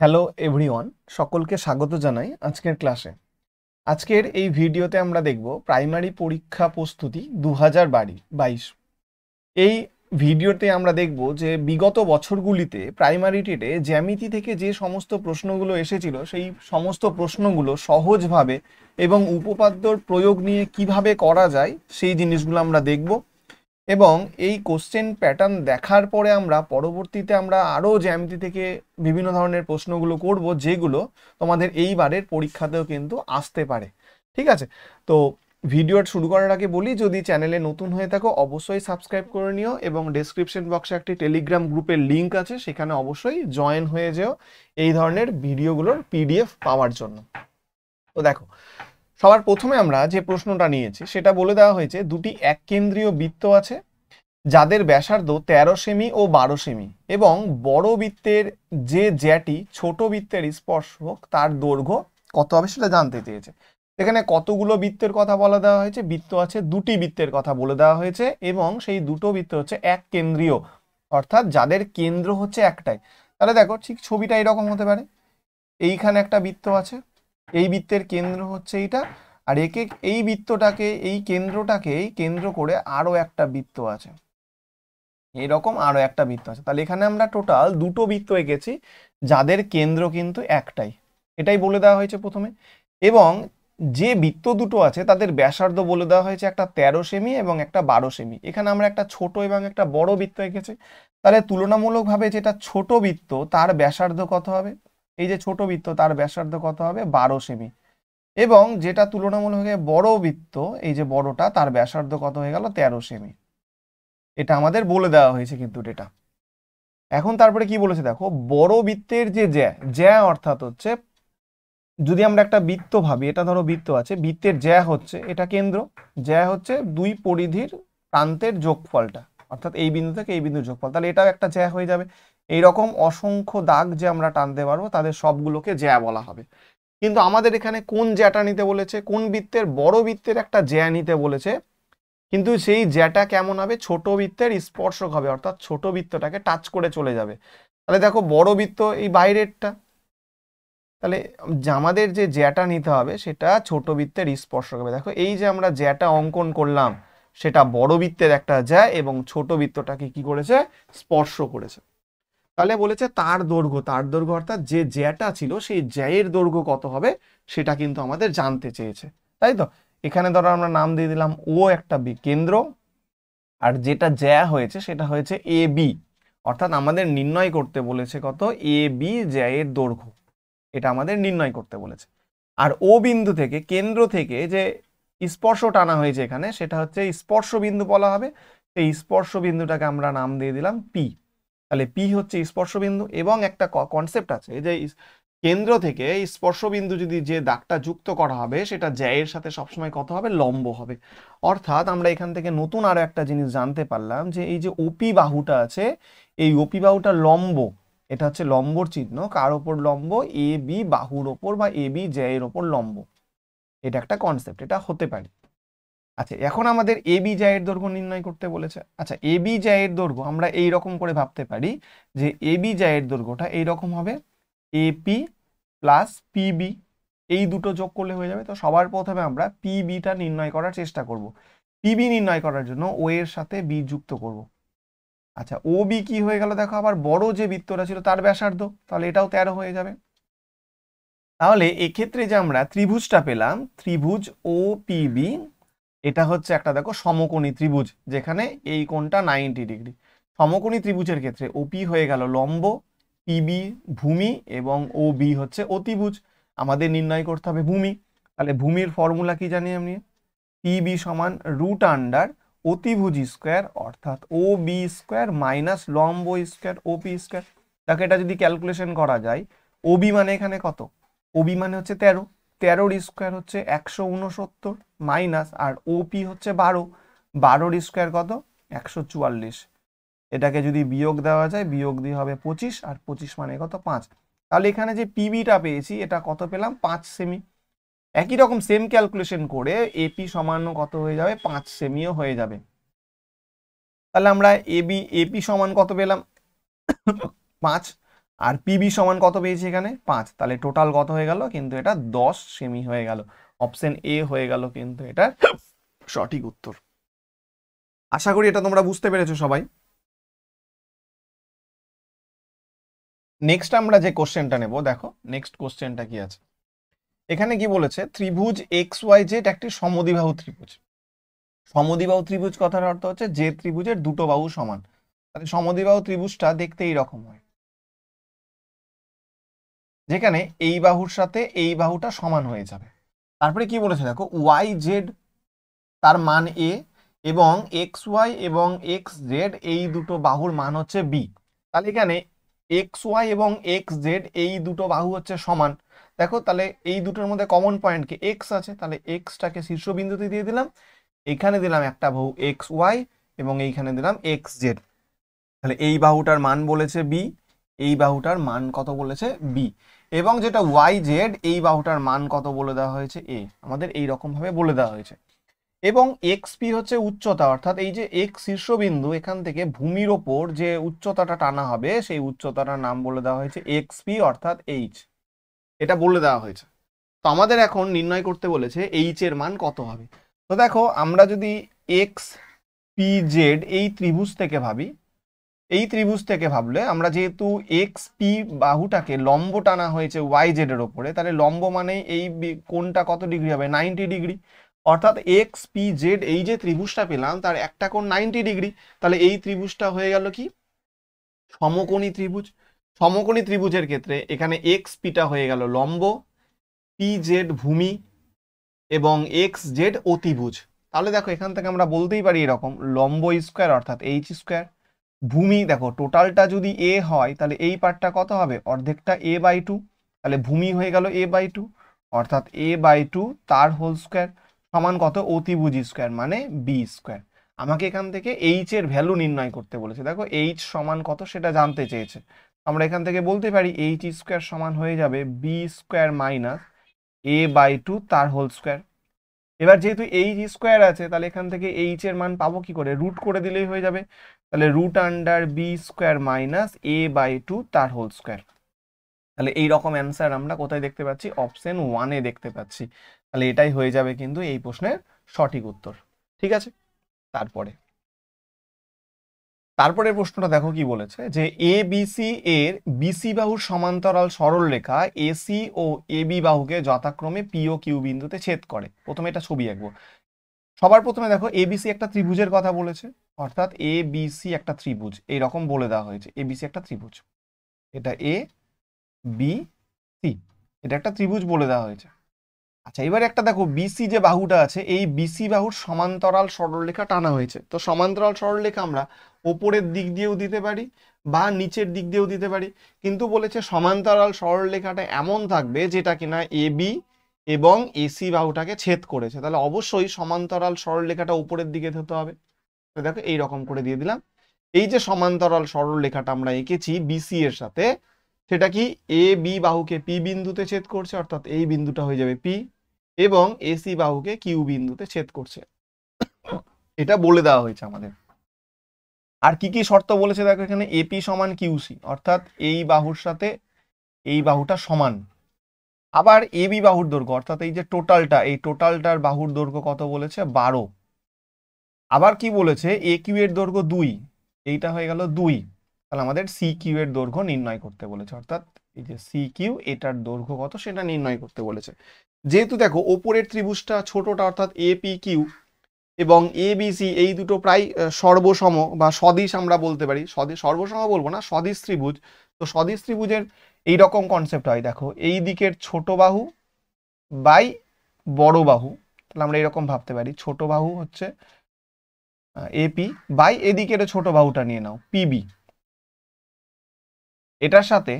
hello everyone সকলকে স্বাগত জানাই আজকের ক্লাসে আজকের এই ভিডিওতে আমরা দেখব প্রাইমারি পরীক্ষা প্রস্তুতি দু হাজার বাইশ এই ভিডিওতে আমরা দেখব যে বিগত বছরগুলিতে প্রাইমারি টেটে জ্যামিতি থেকে যে সমস্ত প্রশ্নগুলো এসেছিল সেই সমস্ত প্রশ্নগুলো সহজভাবে এবং উপপাদ্যর প্রয়োগ নিয়ে কিভাবে করা যায় সেই জিনিসগুলো আমরা দেখব এবং এই কোশ্চেন প্যাটার্ন দেখার পরে আমরা পরবর্তীতে আমরা আরও জ্যামিতি থেকে বিভিন্ন ধরনের প্রশ্নগুলো করব যেগুলো তোমাদের এইবারের পরীক্ষাতেও কিন্তু আসতে পারে ঠিক আছে তো ভিডিওটা শুরু করার আগে বলি যদি চ্যানেলে নতুন হয়ে থাকো অবশ্যই সাবস্ক্রাইব করে নিও এবং ডেসক্রিপশন বক্সে একটি টেলিগ্রাম গ্রুপের লিঙ্ক আছে সেখানে অবশ্যই জয়েন হয়ে যেও এই ধরনের ভিডিওগুলোর পিডিএফ পাওয়ার জন্য তো দেখো সবার প্রথমে আমরা যে প্রশ্নটা নিয়েছি সেটা বলে দেওয়া হয়েছে দুটি এক কেন্দ্রীয় বৃত্ত আছে যাদের ব্যাসার্ধ তেরো সেমি ও বারো সেমি এবং বড় বৃত্তের যে জ্যাটি ছোট বৃত্তের স্পর্শক তার দৈর্ঘ্য কত হবে সেটা জানতে চেয়েছে এখানে কতগুলো বৃত্তের কথা বলা দেওয়া হয়েছে বৃত্ত আছে দুটি বৃত্তের কথা বলে দেওয়া হয়েছে এবং সেই দুটো বৃত্ত হচ্ছে এক কেন্দ্রীয় অর্থাৎ যাদের কেন্দ্র হচ্ছে একটাই তাহলে দেখো ঠিক ছবিটা এরকম হতে পারে এইখানে একটা বৃত্ত আছে এই বৃত্তের কেন্দ্র হচ্ছে এইটা আর একে এই বৃত্তটাকে এই কেন্দ্রটাকে এই কেন্দ্র করে আরও একটা বৃত্ত আছে এরকম আরও একটা বৃত্ত আছে তাহলে এখানে আমরা টোটাল দুটো বৃত্ত এঁকেছি যাদের কেন্দ্র কিন্তু একটাই এটাই বলে দেওয়া হয়েছে প্রথমে এবং যে বৃত্ত দুটো আছে তাদের ব্যাসার্ধ বলে দেওয়া হয়েছে একটা তেরো সেমি এবং একটা বারো সেমি এখানে আমরা একটা ছোট এবং একটা বড় বৃত্ত এঁকেছি তাহলে তুলনামূলকভাবে যেটা ছোট বৃত্ত তার ব্যাসার্ধ কত হবে এই যে ছোট বৃত্ত তার ব্যাসার্ধ কত হবে বারো সেমি এবং যেটা তুলনামূলক বড় বৃত্ত এই যে বড়টা তার ব্যাসার্ধ কত হয়ে গেল তেরো সেমি এটা আমাদের বলে দেওয়া হয়েছে কিন্তু ডেটা এখন তারপরে কি বলেছে দেখো বড় বৃত্তের যে জ্যা জ্যা অর্থাৎ হচ্ছে যদি আমরা একটা বৃত্ত ভাবি এটা ধরো বৃত্ত আছে বৃত্তের জ্যা হচ্ছে এটা কেন্দ্র জ্যা হচ্ছে দুই পরিধির প্রান্তের যোগফলটা অর্থাৎ এই বিন্দু থেকে এই বিন্দুর যোগফল তাহলে এটাও একটা জ্যা হয়ে যাবে এইরকম অসংখ্য দাগ যে আমরা টানতে পারবো তাদের সবগুলোকে জ্যা বলা হবে কিন্তু আমাদের এখানে কোন জ্যাটা নিতে বলেছে কোন বৃত্তের বড় বৃত্তের একটা জ্যা নিতে বলেছে কিন্তু সেই জ্যাটা কেমন হবে ছোট বৃত্তের স্পর্শক হবে অর্থাৎ ছোট বৃত্তটাকে টাচ করে চলে যাবে তাহলে দেখো বড় বৃত্ত এই বাইরেরটা তাহলে আমাদের যে জ্যাটা নিতে হবে সেটা ছোট বৃত্তের স্পর্শক হবে দেখো এই যে আমরা জ্যাটা অঙ্কন করলাম সেটা বড় বৃত্তের একটা জ্যা এবং ছোট বৃত্তটাকে কি করেছে স্পর্শ করেছে তাহলে বলেছে তার দৈর্ঘ্য তার দৈর্ঘ্য অর্থাৎ যে জ্যাটা ছিল সেই জ্যায়ের দৈর্ঘ্য কত হবে সেটা কিন্তু আমাদের জানতে চেয়েছে তাই তো এখানে ধরো আমরা নাম দিয়ে দিলাম ও একটা বি কেন্দ্র আর যেটা জ্যা হয়েছে সেটা হয়েছে এ বি অর্থাৎ আমাদের নির্ণয় করতে বলেছে কত এ বি জ্যায়ের দৈর্ঘ্য এটা আমাদের নির্ণয় করতে বলেছে আর ও বিন্দু থেকে কেন্দ্র থেকে যে স্পর্শ টানা হয়েছে এখানে সেটা হচ্ছে স্পর্শ বিন্দু বলা হবে সেই স্পর্শ বিন্দুটাকে আমরা নাম দিয়ে দিলাম পি তাহলে পি হচ্ছে স্পর্শবিন্দু এবং একটা কনসেপ্ট আছে যে কেন্দ্র থেকে স্পর্শবিন্দু যদি যে দাগটা যুক্ত করা হবে সেটা জ্যায়ের সাথে সবসময় কত হবে লম্ব হবে অর্থাৎ আমরা এখান থেকে নতুন আরও একটা জিনিস জানতে পারলাম যে এই যে ওপি বাহুটা আছে এই ওপি বাহুটা লম্ব এটা হচ্ছে লম্বর চিহ্ন কার ওপর লম্ব এ বি বাহুর ওপর বা এ বি জ্যায়ের ওপর লম্ব এটা একটা কনসেপ্ট এটা হতে পারে আচ্ছা এখন আমাদের এ বি জায়ের দৈর্ঘ্য নির্ণয় করতে বলেছে আচ্ছা এ বি জায়ের দৈর্ঘ্য আমরা এই রকম করে ভাবতে পারি যে এ বি জায়ের দৈর্ঘ্যটা এই রকম হবে এ পি প্লাস পিবি এই দুটো যোগ করলে হয়ে যাবে তো সবার প্রথমে আমরা পিবিটা নির্ণয় করার চেষ্টা করব পিবি নির্ণয় করার জন্য ও এর সাথে বি যুক্ত করব আচ্ছা ও বি কি হয়ে গেল দেখো আবার বড় যে বৃত্তটা ছিল তার ব্যাসার্ধ তাহলে এটাও তেরো হয়ে যাবে তাহলে এক্ষেত্রে যে আমরা ত্রিভুজটা পেলাম ত্রিভুজ ও পিবি এটা হচ্ছে একটা দেখো সমকোণী ত্রিভুজ যেখানে এই কোণটা নাইনটি ডিগ্রি সমকোণী ত্রিভুজের ক্ষেত্রে ওপি হয়ে গেল লম্ব পিবি ভূমি এবং ও বি হচ্ছে অতিভুজ আমাদের নির্ণয় করতে হবে ভূমি তাহলে ভূমির ফর্মুলা কি জানি আমি পিবি সমান রুট আন্ডার অতিভুজ স্কোয়ার অর্থাৎ ও বি স্কোয়ার মাইনাস লম্ব স্কোয়ার ও পি স্কোয়ার দেখো এটা যদি ক্যালকুলেশন করা যায় ওবি মানে এখানে কত ও বি মানে হচ্ছে তেরো তেরোর স্কোয়ার হচ্ছে একশো উনসত্তর মাইনাস আর ওপি হচ্ছে বারো বারোর স্কোয়ার কত একশো চুয়াল্লিশ এটাকে যদি বিয়োগ দেওয়া যায় বিয়োগ দিয়ে হবে পঁচিশ আর পঁচিশ মানে কত পাঁচ তাহলে এখানে যে পিবিটা পেয়েছি এটা কত পেলাম পাঁচ সেমি একই রকম সেম ক্যালকুলেশন করে এপি সমান্য কত হয়ে যাবে পাঁচ সেমিও হয়ে যাবে তাহলে আমরা এবি এপি সমান কত পেলাম পাঁচ আর পিবি সমান কত পেয়েছি এখানে পাঁচ তাহলে টোটাল কত হয়ে গেল কিন্তু এটা দশ সেমি হয়ে গেল অপশন এ হয়ে গেল কিন্তু এটা সঠিক উত্তর আশা করি এটা তোমরা বুঝতে পেরেছো সবাই নেক্সট আমরা যে কোশ্চেনটা নেব দেখো নেক্সট কোশ্চেনটা কি আছে এখানে কি বলেছে ত্রিভুজ এক্স ওয়াই জেড একটি সমদিবাহু ত্রিভুজ সমদিবাহু ত্রিভুজ কথার অর্থ হচ্ছে যে ত্রিভুজের দুটো বাহু সমান তাহলে সমদিবাহু ত্রিভুজটা দেখতে এইরকম হয় যেখানে এই বাহুর সাথে এই বাহুটা সমান হয়ে যাবে তারপরে কি বলেছে দেখো ওয়াই জেড তার মান এ এবং এক্স ওয়াই এবং এক্স জেড এই দুটো বাহুর মান হচ্ছে বি তাহলে এখানে এক্স ওয়াই এবং এক্স জেড এই দুটো বাহু হচ্ছে সমান দেখো তাহলে এই দুটোর মধ্যে কমন পয়েন্ট কি এক্স আছে তাহলে এক্সটাকে শীর্ষবিন্দুতে দিয়ে দিলাম এখানে দিলাম একটা বাহু এক্স ওয়াই এবং এইখানে দিলাম এক্স জেড তাহলে এই বাহুটার মান বলেছে বি এই বাহুটার মান কত বলেছে বি এবং যেটা ওয়াই জেড এই বাহুটার মান কত বলে দেওয়া হয়েছে এ আমাদের এই রকমভাবে বলে দেওয়া হয়েছে এবং এক্সপি হচ্ছে উচ্চতা অর্থাৎ এই যে এক্স শীর্ষবিন্দু এখান থেকে ভূমির ওপর যে উচ্চতাটা টানা হবে সেই উচ্চতাটার নাম বলে দেওয়া হয়েছে এক্সপি অর্থাৎ এইচ এটা বলে দেওয়া হয়েছে তো আমাদের এখন নির্ণয় করতে বলেছে এইচ এর মান কত হবে তো দেখো আমরা যদি এক্স পি জেড এই ত্রিভুজ থেকে ভাবি এই ত্রিভুজ থেকে ভাবলে আমরা যেহেতু এক্স পি বাহুটাকে লম্ব টানা হয়েছে ওয়াই জেডের ওপরে তাহলে লম্ব মানে এই কোনটা কত ডিগ্রি হবে নাইনটি ডিগ্রি অর্থাৎ এক্স পি জেড এই যে ত্রিভুজটা পেলাম তার একটা কোণ নাইনটি ডিগ্রি তাহলে এই ত্রিভুজটা হয়ে গেল কি সমকোণী ত্রিভুজ সমকোণী ত্রিভুজের ক্ষেত্রে এখানে এক্স পিটা হয়ে গেল লম্ব পি জেড ভূমি এবং এক্স জেড অতিভুজ তাহলে দেখো এখান থেকে আমরা বলতেই পারি এরকম লম্ব স্কোয়ার অর্থাৎ এইচ স্কোয়ার ভূমি দেখো টোটালটা যদি এ হয় তাহলে এই পার্টটা কত হবে অর্ধেকটা এ বাই টু তাহলে ভূমি হয়ে গেল এ বাই টু অর্থাৎ এ বাই টু তার হোল স্কোয়ার সমান কত অতিভুজি স্কোয়ার মানে বি স্কোয়ার আমাকে এখান থেকে এইচের ভ্যালু নির্ণয় করতে বলেছে দেখো এইচ সমান কত সেটা জানতে চেয়েছে আমরা এখান থেকে বলতে পারি এইচ স্কোয়ার সমান হয়ে যাবে B square minus A by two তার হোল স্কোয়ার এবার যেহেতু এইচ স্কোয়ার আছে তাহলে এখান থেকে এইচ এর মান পাবো কি করে রুট করে দিলেই হয়ে যাবে তাহলে root under B square minus A by two তার হোল স্কোয়ার তাহলে এইরকম অ্যান্সার আমরা কোথায় দেখতে পাচ্ছি অপশন ওয়ানে দেখতে পাচ্ছি তাহলে এটাই হয়ে যাবে কিন্তু এই প্রশ্নের সঠিক উত্তর ঠিক আছে তারপরে তারপরে প্রশ্নটা দেখো কি বলেছে যে এ বিসি এর বিসি বাহুর সমান্তরাল সরল রেখা এসি ও এ বি বাহুকে যথাক্রমে পিও কিউ বিন্দুতে ছেদ করে প্রথমে এটা ছবি আঁকবো সবার প্রথমে দেখো এ সি একটা ত্রিভুজের কথা বলেছে অর্থাৎ এ বিসি একটা ত্রিভুজ এরকম বলে দেওয়া হয়েছে এ বিসি একটা ত্রিভুজ এটা এ বি সি এটা একটা ত্রিভুজ বলে দেওয়া হয়েছে আচ্ছা এবার একটা দেখো বিসি যে বাহুটা আছে এই বিসি বাহুর সমান্তরাল সরলরেখা টানা হয়েছে তো সমান্তরাল সরলরেখা আমরা ওপরের দিক দিয়েও দিতে পারি বা নিচের দিক দিয়েও দিতে পারি কিন্তু বলেছে সমান্তরাল সরলরেখাটা এমন থাকবে যেটা কিনা এ বি এবং এসি বাহুটাকে ছেদ করেছে তাহলে অবশ্যই সমান্তরাল সরলরেখাটা উপরের দিকে হতে হবে দেখো এই রকম করে দিয়ে দিলাম এই যে সমান্তরাল সরল রেখাটা আমরা এঁকেছি বিসি এর সাথে সেটা কি এ বি বাহুকে পি বিন্দুতে ছেদ করছে অর্থাৎ এই বিন্দুটা হয়ে যাবে পি এবং এসি বাহুকে কিউ বিন্দুতে ছেদ করছে এটা বলে দেওয়া হয়েছে আমাদের আর কি কি শর্ত বলেছে দেখো এখানে এপি সমান কিউসি অর্থাৎ এই বাহুর সাথে এই বাহুটা সমান আবার এবি বাহুর দৈর্ঘ্য অর্থাৎ এই যে টোটালটা এই টোটালটার বাহুর দৈর্ঘ্য কত বলেছে বারো আবার কি বলেছে এ কিউ এর দৈর্ঘ্য দুই এইটা হয়ে গেল দুই তাহলে আমাদের সি কিউ এর দৈর্ঘ্য নির্ণয় করতে বলেছে অর্থাৎ এই যে সি কিউ এটার দৈর্ঘ্য কত সেটা নির্ণয় করতে বলেছে যেহেতু দেখো ওপরের ত্রিভুজটা ছোটটা অর্থাৎ এ পি কিউ এবং এ বিসি এই দুটো প্রায় সর্বসম বা স্বদেশ আমরা বলতে পারি স্বদেশ সর্বসম বলবো না স্বদেশ ত্রিভুজ তো স্বদেশ ত্রিভুজের এই রকম কনসেপ্ট হয় দেখো এই দিকের ছোট বাহু বাই বড় বাহু তাহলে আমরা এরকম ভাবতে পারি ছোট বাহু হচ্ছে এপি বাই এদিকের ছোট বাহুটা নিয়ে নাও পিবি এটার সাথে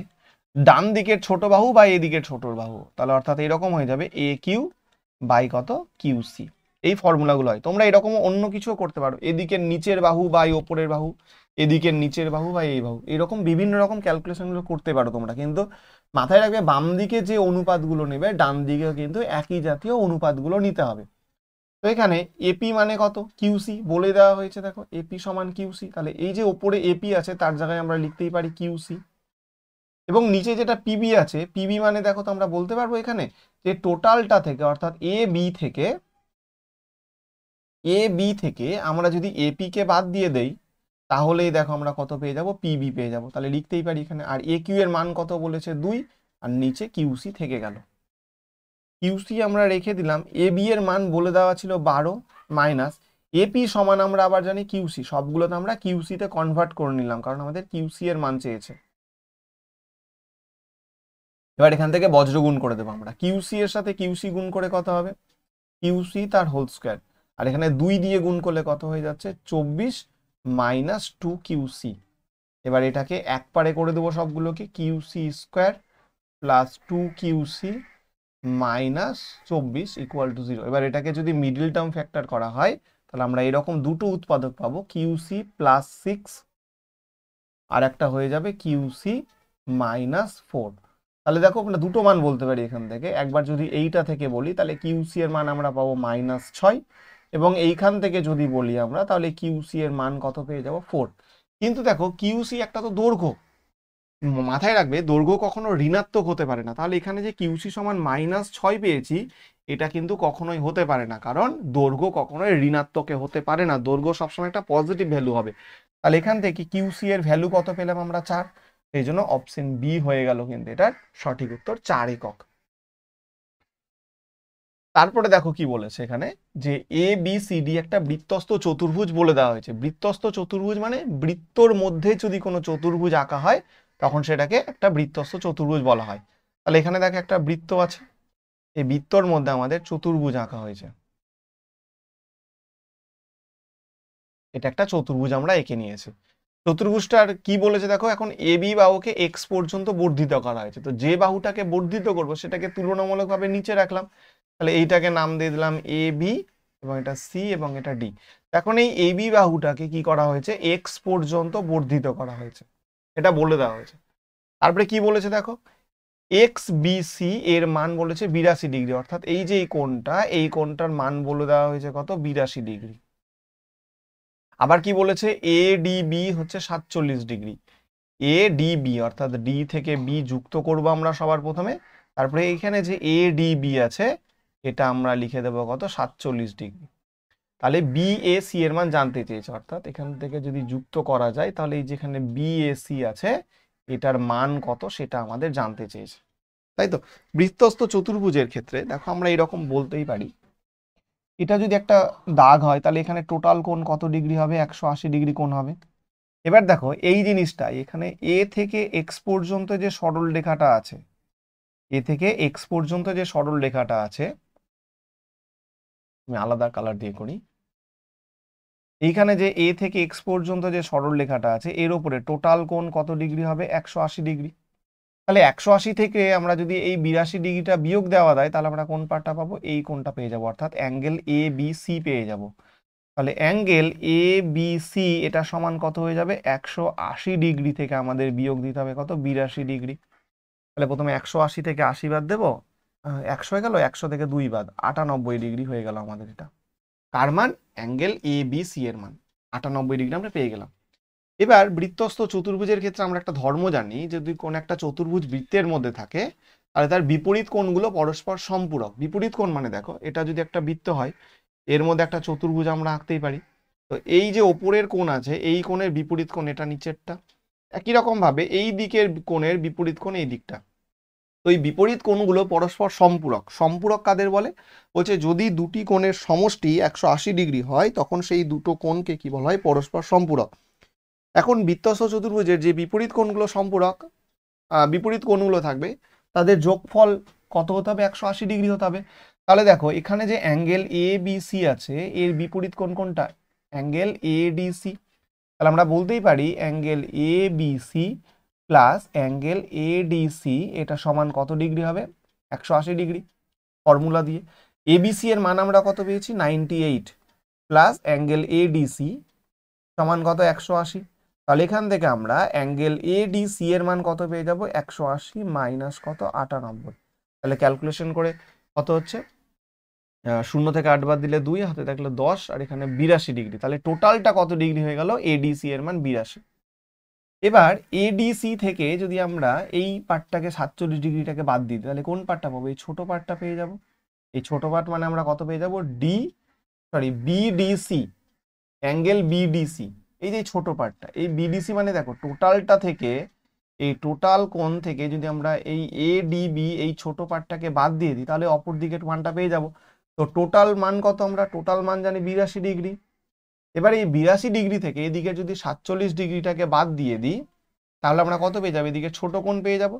ডান দিকের ছোট বাহু বা এদিকের ছোট বাহু তাহলে অর্থাৎ এরকম হয়ে যাবে এ কিউ বাই কত কিউসি এই ফর্মুলাগুলো হয় তোমরা এরকম অন্য কিছুও করতে পারো এদিকের নিচের বাহু বা এই ওপরের বাহু এদিকের নিচের বাহু বা এই বাহু এরকম বিভিন্ন রকম ক্যালকুলেশনগুলো করতে পারো তোমরা কিন্তু মাথায় রাখবে বাম দিকে যে অনুপাতগুলো নেবে ডান দিকেও কিন্তু একই জাতীয় অনুপাতগুলো নিতে হবে তো এখানে এপি মানে কত কিউসি বলে দেওয়া হয়েছে দেখো এপি সমান কিউসি তাহলে এই যে ওপরে এপি আছে তার জায়গায় আমরা লিখতেই পারি কিউসি এবং নিচে যেটা পিবি আছে পিবি মানে দেখো তো আমরা বলতে পারবো এখানে যে টোটালটা থেকে অর্থাৎ এ বি থেকে এ বি থেকে আমরা যদি এপি কে বাদ দিয়ে দেই তাহলেই দেখো আমরা কত পেয়ে যাব পিবি পেয়ে যাব তাহলে লিখতেই পারি এখানে আর এ কিউ এর মান কত বলেছে দুই আর নিচে কিউসি থেকে গেল কিউসি আমরা রেখে দিলাম এ বি এর মান বলে দেওয়া ছিল বারো মাইনাস এপি সমান আমরা আবার জানি কিউসি সবগুলোতে আমরা কিউসিতে কনভার্ট করে নিলাম কারণ আমাদের কিউসি এর মান চেয়েছে এবার এখান থেকে বজ্র গুণ করে দেবো আমরা কিউসি এর সাথে কিউসি গুণ করে কত হবে কিউসি তার হোল স্কোয়ার আর এখানে দুই দিয়ে গুণ করলে কত হয়ে যাচ্ছে চব্বিশ মাইনাস টু কিউসি এবার এটাকে এক পারে করে দেবো সবগুলোকে QC square plus two QC minus চব্বিশ ইকুয়াল টু জিরো এবার এটাকে যদি মিডিল টার্ম ফ্যাক্টর করা হয় তাহলে আমরা এরকম দুটো উৎপাদক পাবো কিউসি প্লাস সিক্স আর একটা হয়ে যাবে কিউসি মাইনাস ফোর তাহলে দেখো আমরা দুটো মান বলতে পারি এখান থেকে একবার যদি এইটা থেকে বলি তাহলে কিউসি এর মান আমরা পাবো মাইনাস ছয় এবং এইখান থেকে যদি বলি আমরা তাহলে কিউসি এর মান কত পেয়ে যাবো ফোর কিন্তু দেখো কিউসি একটা তো দৈর্ঘ্য মাথায় রাখবে দৈর্ঘ্য কখনো ঋণাত্মক হতে পারে না তাহলে এখানে যে কিউসি সমান মাইনাস ছয় পেয়েছি এটা কিন্তু কখনোই হতে পারে না কারণ দৈর্ঘ্য কখনোই ঋণাত্মকে হতে পারে না দৈর্ঘ্য সবসময় একটা পজিটিভ ভ্যালু হবে তাহলে এখান থেকে কিউসি এর ভ্যালু কত পেলাম আমরা চার এই জন্য অপশন বি হয়ে গেল কিন্তু এটার সঠিক উত্তর চার একক তারপরে দেখো কি বলেছে এখানে যে এ বি সি ডি একটা বৃত্তস্থ চতুর্ভুজ বলে দেওয়া হয়েছে বৃত্তস্থ চতুর্ভুজ মানে বৃত্তর মধ্যে যদি কোনো চতুর্ভুজ আঁকা হয় তখন সেটাকে একটা বৃত্তস্থ চতুর্ভুজ বলা হয় তাহলে এখানে দেখো একটা বৃত্ত আছে এই বৃত্তর মধ্যে আমাদের চতুর্ভুজ আঁকা হয়েছে এটা একটা চতুর্ভুজ আমরা এঁকে নিয়েছি চতুর্ভুজটার কি বলেছে দেখো এখন এ বি বাহুকে এক্স পর্যন্ত বর্ধিত করা হয়েছে তো যে বাহুটাকে বর্ধিত করব সেটাকে তুলনামূলকভাবে নিচে রাখলাম তাহলে এইটাকে নাম দিয়ে দিলাম এ বি এবং এটা সি এবং এটা ডি এখন এই এ বি বাহুটাকে কি করা হয়েছে এক্স পর্যন্ত বর্ধিত করা হয়েছে এটা বলে দেওয়া হয়েছে তারপরে কি বলেছে দেখো এক্স বিসি এর মান বলেছে বিরাশি ডিগ্রি অর্থাৎ এই যে এই কোনটা এই কোনটার মান বলে দেওয়া হয়েছে কত বিরাশি ডিগ্রি আবার কি বলেছে এ ডিবি হচ্ছে সাতচল্লিশ ডিগ্রি এ ডিবি অর্থাৎ ডি থেকে বি যুক্ত করব আমরা সবার প্রথমে তারপরে এখানে যে এ ডিবি আছে এটা আমরা লিখে দেবো কত সাতচল্লিশ ডিগ্রি তাহলে সি এর মান জানতে চেয়েছে অর্থাৎ এখান থেকে যদি যুক্ত করা যায় তাহলে এই যেখানে বিএসি আছে এটার মান কত সেটা আমাদের জানতে চেয়েছে তাই তো বৃত্তস্ত চতুর্ভুজের ক্ষেত্রে দেখো আমরা এরকম বলতেই পারি এটা যদি একটা দাগ হয় তাহলে এখানে টোটাল কোন কত ডিগ্রি হবে একশো আশি ডিগ্রি কোন হবে এবার দেখো এই জিনিসটা এখানে এ থেকে এক্স পর্যন্ত যে সরল রেখাটা আছে এ থেকে এক্স পর্যন্ত যে সরল রেখাটা আছে আমি আলাদা কালার দিয়ে করি এইখানে যে এ থেকে এক্স পর্যন্ত যে সরল লেখাটা আছে এর ওপরে টোটাল কোন কত ডিগ্রি হবে একশো আশি ডিগ্রি তাহলে একশো আশি থেকে আমরা যদি এই বিরাশি ডিগ্রিটা বিয়োগ দেওয়া দেয় তাহলে আমরা কোন পার্টটা পাবো এই কোনটা পেয়ে যাবো অর্থাৎ অ্যাঙ্গেল এ বি সি পেয়ে যাব তাহলে অ্যাঙ্গেল এ বি সি এটা সমান কত হয়ে যাবে একশো আশি ডিগ্রি থেকে আমাদের বিয়োগ দিতে হবে কত বিরাশি ডিগ্রি তাহলে প্রথমে একশো আশি থেকে আশি বাদ দেবো একশো হয়ে গেল একশো থেকে দুই বাদ আটানব্বই ডিগ্রি হয়ে গেল আমাদের এটা কার মান অ্যাঙ্গেল এ বি সি এর মান আটানব্বই ডিগ্রি আমরা পেয়ে গেলাম এবার বৃত্তস্থ চতুর্ভুজের ক্ষেত্রে আমরা একটা ধর্ম জানি যদি কোন একটা চতুর্ভুজ বৃত্তের মধ্যে থাকে তাহলে তার বিপরীত কোণগুলো পরস্পর সম্পূরক বিপরীত কোণ মানে দেখো এটা যদি একটা বৃত্ত হয় এর মধ্যে একটা চতুর্ভুজ আমরা আঁকতেই পারি তো এই যে ওপরের কোণ আছে এই কোণের বিপরীত কোণ এটা নিচেরটা একই রকমভাবে এই দিকের কোণের বিপরীত কোণ এই দিকটা তো এই বিপরীত কোণগুলো পরস্পর সম্পূরক সম্পূরক কাদের বলে বলছে যদি দুটি কোণের সমষ্টি একশো আশি ডিগ্রি হয় তখন সেই দুটো কোণকে কি বলা হয় পরস্পর সম্পূরক এখন বৃত্তস্থ চতুর্ভুজের যে বিপরীত কোণগুলো সম্পূরক বিপরীত কোণগুলো থাকবে তাদের যোগফল কত হতে হবে একশো আশি ডিগ্রি হতে হবে তাহলে দেখো এখানে যে অ্যাঙ্গেল এ বি সি আছে এর বিপরীত কোন কোনটা অ্যাঙ্গেল এ ডি সি তাহলে আমরা বলতেই পারি angle A B C plus angle ADC এটা সমান কত ডিগ্রি হবে একশো আশি ডিগ্রি ফর্মুলা দিয়ে এবিসি এর মান আমরা কত পেয়েছি ninety eight plus angle ADC সমান কত একশো আশি তাহলে এখান থেকে আমরা অ্যাঙ্গেল এডিসি এর মান কত পেয়ে যাব একশো আশি মাইনাস কত আটানব্বই তাহলে ক্যালকুলেশন করে কত হচ্ছে শূন্য থেকে আট বার দিলে দুই হাতে থাকলে দশ আর এখানে বিরাশি ডিগ্রি তাহলে টোটালটা কত ডিগ্রি হয়ে গেল এডিসি এর মান বিরাশি এবার এডিসি থেকে যদি আমরা এই পার্টটাকে সাতচল্লিশ ডিগ্রিটাকে বাদ দিই তাহলে কোন পার্টটা পাবো এই ছোটো পার্টটা পেয়ে যাব এই ছোটো পার্ট মানে আমরা কত পেয়ে যাব D sorry BDC angle BDC এই যে ছোট পার্টটা এই বিডিসি মানে দেখো টোটালটা থেকে এই টোটাল কোন থেকে যদি আমরা এই এ এই ছোট পার্টটাকে বাদ দিয়ে দিই তাহলে অপর দিকের মানটা পেয়ে যাব তো টোটাল মান কত আমরা টোটাল মান জানি বিরাশি ডিগ্রি এবার এই বিরাশি ডিগ্রি থেকে এদিকে যদি সাতচল্লিশ ডিগ্রিটাকে বাদ দিয়ে দিই তাহলে আমরা কত পেয়ে যাবো এদিকে ছোট কোণ পেয়ে যাব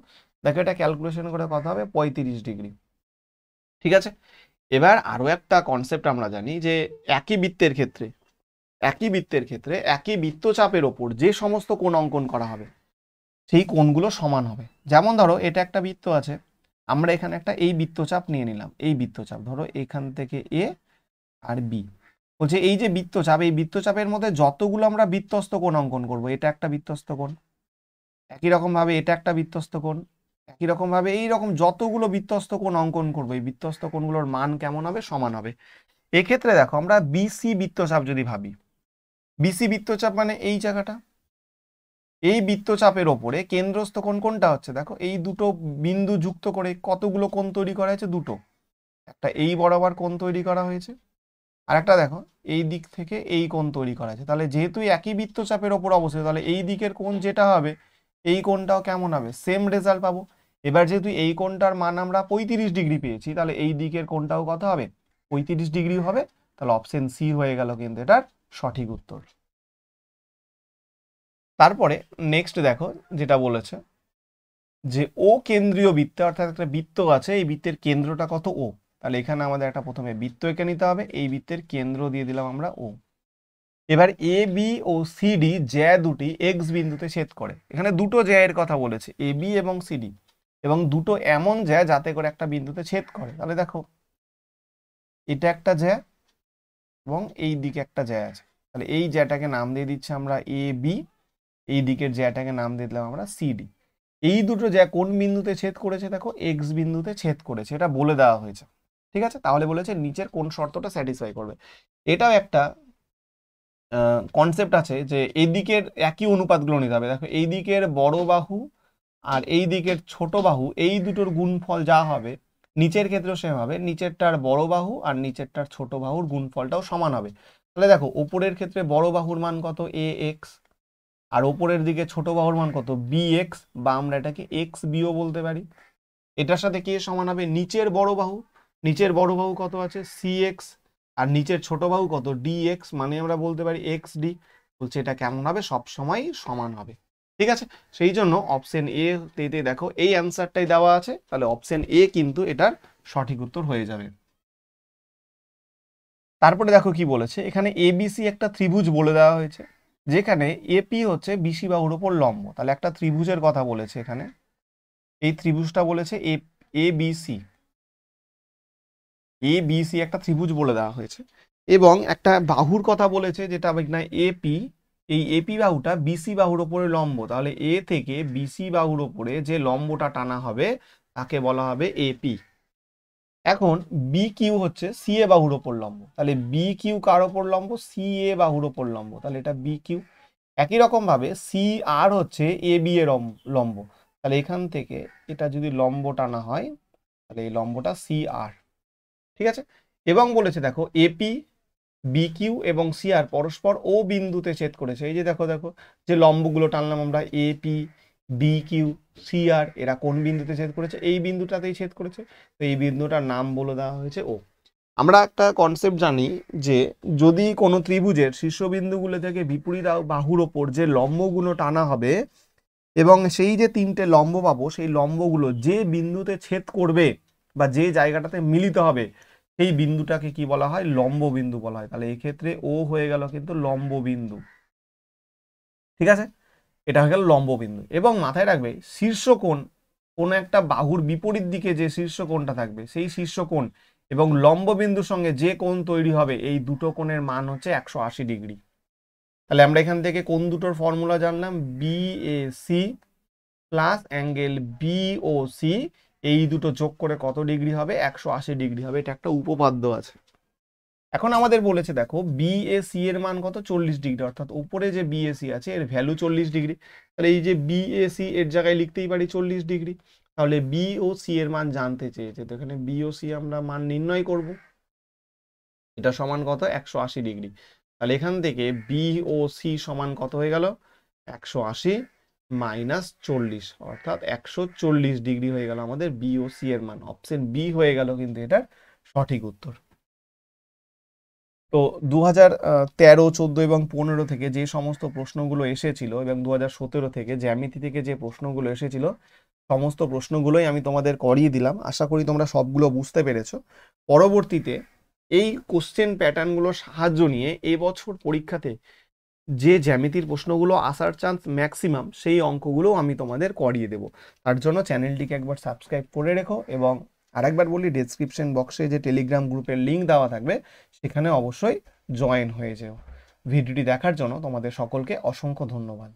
দেখো এটা ক্যালকুলেশন করে কথা হবে পঁয়ত্রিশ ডিগ্রি ঠিক আছে এবার আরও একটা কনসেপ্ট আমরা জানি যে একই বৃত্তের ক্ষেত্রে একই বৃত্তের ক্ষেত্রে একই বৃত্তচাপের ওপর যে সমস্ত কোন অঙ্কন করা হবে সেই কোণগুলো সমান হবে যেমন ধরো এটা একটা বৃত্ত আছে আমরা এখানে একটা এই বৃত্তচাপ নিয়ে নিলাম এই বৃত্তচাপ ধরো এখান থেকে এ আর বি বলছে এই যে বৃত্তচাপ এই বৃত্তচাপের মধ্যে যতগুলো আমরা বৃত্তস্ত কোণ অঙ্কন করব এটা একটা বৃত্তস্ত কোণ একই রকমভাবে এটা একটা বৃত্তস্ত কোণ একই রকমভাবে এই রকম যতগুলো বৃত্তস্ত কোণ অঙ্কন করব এই বৃত্তস্ত কোণগুলোর মান কেমন হবে সমান হবে এক্ষেত্রে দেখো আমরা বিসি বৃত্তচাপ যদি ভাবি বিসি বৃত্তচাপ মানে এই জায়গাটা এই বৃত্তচাপের ওপরে কেন্দ্রস্থ কোণ কোনটা হচ্ছে দেখো এই দুটো বিন্দু যুক্ত করে কতগুলো কোণ তৈরি করা হয়েছে দুটো একটা এই বরাবর কোণ তৈরি করা হয়েছে আর একটা দেখো এই দিক থেকে এই কোণ তৈরি করা আছে তাহলে যেহেতু একই বৃত্তচাপের ওপর অবস্থিত তাহলে এই দিকের কোণ যেটা হবে এই কোণটাও কেমন হবে সেম রেজাল্ট পাবো এবার যেহেতু এই কোণটার মান আমরা পঁয়ত্রিশ ডিগ্রি পেয়েছি তাহলে এই দিকের কোণটাও কত হবে পঁয়ত্রিশ ডিগ্রি হবে তাহলে অপশন সি হয়ে গেল কিন্তু এটার সঠিক উত্তর তারপরে নেক্সট দেখো যেটা বলেছে যে ও কেন্দ্রীয় বৃত্ত অর্থাৎ একটা বৃত্ত আছে এই বৃত্তের কেন্দ্রটা কত ও তাহলে এখানে আমাদের একটা প্রথমে বৃত্ত এঁকে নিতে হবে এই বৃত্তের কেন্দ্র দিয়ে দিলাম আমরা ও এবার এ বি ও সিডি জ্যা দুটি এক্স বিন্দুতে ছেদ করে এখানে দুটো জ্যায়ের কথা বলেছে এ বি এবং সিডি এবং দুটো এমন জ্যা যাতে করে একটা বিন্দুতে ছেদ করে তাহলে দেখো এটা একটা জ্যা এবং এই দিকে একটা জ্যা আছে তাহলে এই জ্যাটাকে নাম দিয়ে দিচ্ছি আমরা এ বি এই দিকের জ্যাটাকে নাম দিয়ে দিলাম আমরা সিডি এই দুটো জ্যা কোন বিন্দুতে ছেদ করেছে দেখো এক্স বিন্দুতে ছেদ করেছে এটা বলে দেওয়া হয়েছে ঠিক আছে তাহলে বলেছে নিচের কোন শর্তটা স্যাটিসফাই করবে এটাও একটা কনসেপ্ট আছে যে এই দিকের একই অনুপাতগুলো নিতে হবে দেখো এই দিকের বড় বাহু আর এই দিকের ছোট বাহু এই দুটোর গুণফল যা হবে নিচের ক্ষেত্রেও সেম হবে নিচেরটার বড় বাহু আর নিচেরটার ছোট বাহুর গুণফলটাও সমান হবে তাহলে দেখো ওপরের ক্ষেত্রে বড় বাহুর মান কত এ এক্স আর ওপরের দিকে ছোট বাহুর মান কত বি এক্স বা আমরা এটাকে এক্স বিও বলতে পারি এটার সাথে কে সমান হবে নিচের বড় বাহু নিচের বড় বাহু কত আছে সি এক্স আর নিচের ছোট বাহু কত ডি এক্স মানে আমরা বলতে পারি এক্স ডি বলছে এটা কেমন হবে সবসময় সমান হবে ঠিক আছে সেই জন্য অপশন এ তেতে দেখো এই অ্যান্সারটাই দেওয়া আছে তাহলে অপশন এ কিন্তু এটার সঠিক উত্তর হয়ে যাবে তারপরে দেখো কি বলেছে এখানে এবিসি একটা ত্রিভুজ বলে দেওয়া হয়েছে যেখানে এপি হচ্ছে বিসি বাহুর ওপর লম্ব তাহলে একটা ত্রিভুজের কথা বলেছে এখানে এই ত্রিভুজটা বলেছে এ এবিসি এ বি সি একটা ত্রিভুজ বলে দেওয়া হয়েছে এবং একটা বাহুর কথা বলেছে যেটা না এপি এই এপি বাহুটা বিসি বাহুর ওপরে লম্ব তাহলে এ থেকে বিসি বাহুর ওপরে যে লম্বটা টানা হবে তাকে বলা হবে এপি এখন বি কিউ হচ্ছে সি এ বাহুর ওপর লম্ব তাহলে বি কিউ কার ওপর লম্ব সি এ বাহুর ওপর লম্ব তাহলে এটা বি কিউ একই রকমভাবে সি আর হচ্ছে এ বি এ লম্ব তাহলে এখান থেকে এটা যদি লম্ব টানা হয় তাহলে এই লম্বটা সি আর ঠিক আছে এবং বলেছে দেখো এপি বিকিউ এবং সিআর পরস্পর ও বিন্দুতে ছেদ করেছে এই যে দেখো দেখো যে লম্বগুলো টানলাম আমরা এপি বি কিউ সি আর এরা কোন বিন্দুতে ছেদ করেছে এই বিন্দুটাতেই ছেদ করেছে তো এই বিন্দুটার নাম বলে দেওয়া হয়েছে ও আমরা একটা কনসেপ্ট জানি যে যদি কোনো ত্রিভুজের শীর্ষবিন্দুগুলো থেকে বিপরীত বাহুর ওপর যে লম্বগুলো টানা হবে এবং সেই যে তিনটে লম্ব পাবো সেই লম্বগুলো যে বিন্দুতে ছেদ করবে বা যে জায়গাটাতে মিলিত হবে সেই বিন্দুটাকে কি বলা হয় লম্ব বিন্দু বলা হয় তাহলে এক্ষেত্রে ও হয়ে গেল কিন্তু লম্ব বিন্দু ঠিক আছে এটা হয়ে গেল লম্ব বিন্দু এবং মাথায় রাখবে শীর্ষকোণ কোনো একটা বাহুর বিপরীত দিকে যে শীর্ষকোণটা থাকবে সেই শীর্ষকোণ এবং লম্ববিন্দুর সঙ্গে যে কোণ তৈরি হবে এই দুটো কোণের মান হচ্ছে একশো আশি ডিগ্রি তাহলে আমরা এখান থেকে কোন দুটোর ফর্মুলা জানলাম B A C plus angle O C এই দুটো যোগ করে কত ডিগ্রি হবে একশো আশি ডিগ্রি হবে এটা একটা উপপাদ্য আছে এখন আমাদের বলেছে দেখো বিএসি এর মান কত চল্লিশ ডিগ্রি অর্থাৎ উপরে যে বিএসি আছে এর ভ্যালু চল্লিশ ডিগ্রি তাহলে এই যে বিএসি এর জায়গায় লিখতেই পারি চল্লিশ ডিগ্রি তাহলে বিওসি এর মান জানতে চেয়েছে তো এখানে বিওসি আমরা মান নির্ণয় করব এটা সমান কত একশো আশি ডিগ্রি তাহলে এখান থেকে বিওসি সমান কত হয়ে গেল একশো আশি মাইনাস চল্লিশ অর্থাৎ একশো চল্লিশ ডিগ্রি হয়ে গেল আমাদের বি ও সি এর মান অপশন বি হয়ে গেল কিন্তু এটার সঠিক উত্তর তো দু হাজার তেরো চোদ্দো এবং পনেরো থেকে যে সমস্ত প্রশ্নগুলো এসেছিল এবং দু হাজার সতেরো থেকে জ্যামিতি থেকে যে প্রশ্নগুলো এসেছিল সমস্ত প্রশ্নগুলোই আমি তোমাদের করিয়ে দিলাম আশা করি তোমরা সবগুলো বুঝতে পেরেছো পরবর্তীতে এই কোশ্চেন প্যাটার্নগুলোর সাহায্য নিয়ে এবছর পরীক্ষাতে যে জ্যামিতির প্রশ্নগুলো আসার চান্স ম্যাক্সিমাম সেই অঙ্কগুলো আমি তোমাদের করিয়ে দেব তার জন্য চ্যানেলটিকে একবার সাবস্ক্রাইব করে রেখো এবং আরেকবার বলি ডিসক্রিপশন বক্সে যে টেলিগ্রাম গ্রুপের লিঙ্ক দেওয়া থাকবে সেখানে অবশ্যই জয়েন হয়ে যেও ভিডিওটি দেখার জন্য তোমাদের সকলকে অসংখ্য ধন্যবাদ